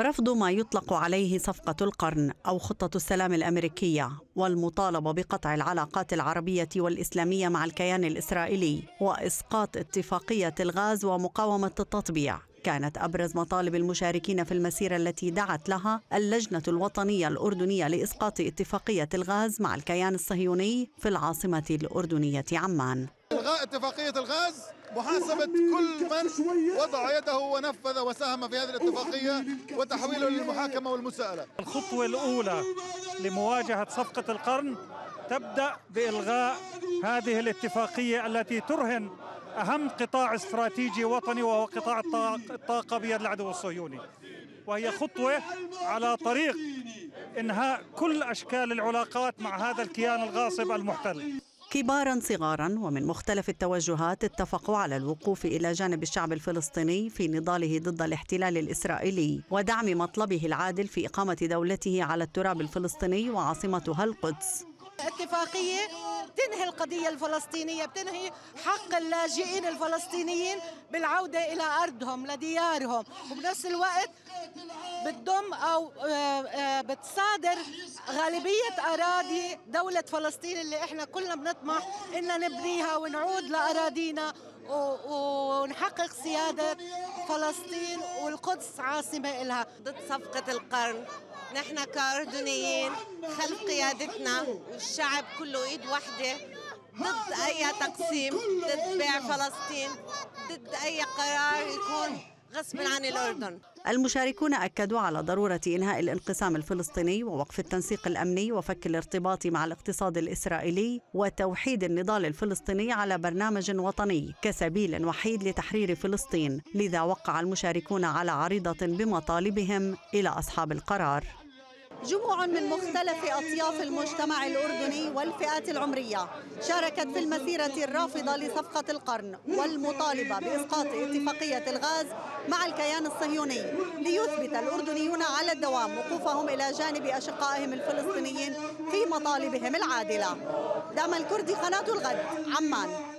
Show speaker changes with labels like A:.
A: رفض ما يطلق عليه صفقة القرن أو خطة السلام الأمريكية والمطالبة بقطع العلاقات العربية والإسلامية مع الكيان الإسرائيلي وإسقاط اتفاقية الغاز ومقاومة التطبيع كانت أبرز مطالب المشاركين في المسيرة التي دعت لها اللجنة الوطنية الأردنية لإسقاط اتفاقية الغاز مع الكيان الصهيوني في العاصمة الأردنية عمان
B: إلغاء اتفاقية الغاز محاسبة كل من وضع يده ونفذ وساهم في هذه الاتفاقية وتحويله للمحاكمة والمساءلة الخطوة الأولى لمواجهة صفقة القرن تبدأ بإلغاء هذه الاتفاقية التي ترهن أهم قطاع استراتيجي وطني وهو قطاع الطاقة بيد العدو الصهيوني وهي خطوة على طريق إنهاء كل أشكال العلاقات مع هذا الكيان الغاصب المحتل كبارا صغارا
A: ومن مختلف التوجهات اتفقوا على الوقوف الى جانب الشعب الفلسطيني في نضاله ضد الاحتلال الاسرائيلي ودعم مطلبه العادل في اقامه دولته على التراب الفلسطيني وعاصمتها القدس
C: اتفاقية تنهي القضية الفلسطينية بتنهي حق اللاجئين الفلسطينيين بالعودة إلى أرضهم لديارهم وبنفس الوقت بتضم أو آه، آه، بتصادر غالبية أراضي دولة فلسطين اللي إحنا كلنا بنطمح إن نبنيها ونعود لأراضينا ونحقق سيادة فلسطين والقدس عاصمة إلها ضد صفقة القرن نحن كأردنيين خلف قيادتنا والشعب كله إيد واحدة ضد أي تقسيم ضد بيع فلسطين ضد أي قرار يكون غصبا عن الأردن
A: المشاركون أكدوا على ضرورة إنهاء الانقسام الفلسطيني ووقف التنسيق الأمني وفك الارتباط مع الاقتصاد الإسرائيلي وتوحيد النضال الفلسطيني على برنامج وطني كسبيل وحيد لتحرير فلسطين لذا وقع المشاركون على عريضة بمطالبهم إلى أصحاب القرار جموع من مختلف أطياف المجتمع الأردني والفئات العمرية شاركت في المسيرة الرافضة لصفقة القرن والمطالبة بإسقاط اتفاقية الغاز مع الكيان الصهيوني ليثبت الأردنيون على الدوام وقوفهم إلى جانب أشقائهم الفلسطينيين في مطالبهم العادلة دام الكردي قناة الغد عمان